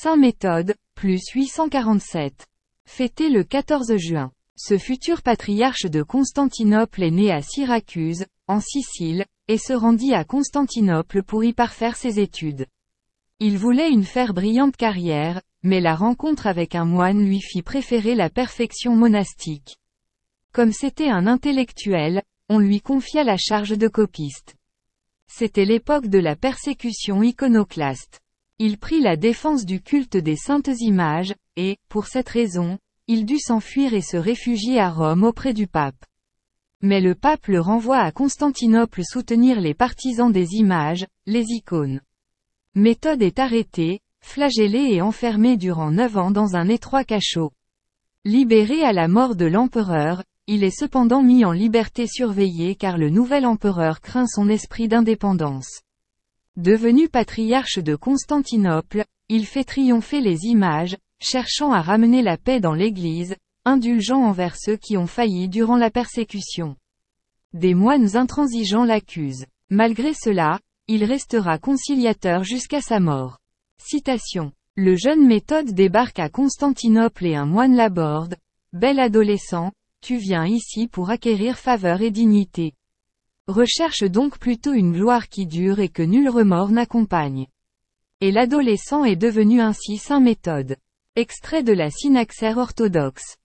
Saint Méthode, plus 847. Fêté le 14 juin. Ce futur patriarche de Constantinople est né à Syracuse, en Sicile, et se rendit à Constantinople pour y parfaire ses études. Il voulait une faire brillante carrière, mais la rencontre avec un moine lui fit préférer la perfection monastique. Comme c'était un intellectuel, on lui confia la charge de copiste. C'était l'époque de la persécution iconoclaste. Il prit la défense du culte des saintes images, et, pour cette raison, il dut s'enfuir et se réfugier à Rome auprès du pape. Mais le pape le renvoie à Constantinople soutenir les partisans des images, les icônes. Méthode est arrêté, flagellé et enfermé durant neuf ans dans un étroit cachot. Libéré à la mort de l'empereur, il est cependant mis en liberté surveillée car le nouvel empereur craint son esprit d'indépendance. Devenu patriarche de Constantinople, il fait triompher les images, cherchant à ramener la paix dans l'Église, indulgent envers ceux qui ont failli durant la persécution. Des moines intransigeants l'accusent. Malgré cela, il restera conciliateur jusqu'à sa mort. Citation. Le jeune méthode débarque à Constantinople et un moine l'aborde. Bel adolescent, tu viens ici pour acquérir faveur et dignité recherche donc plutôt une gloire qui dure et que nul remords n'accompagne. Et l'adolescent est devenu ainsi sans méthode. Extrait de la Synaxaire orthodoxe.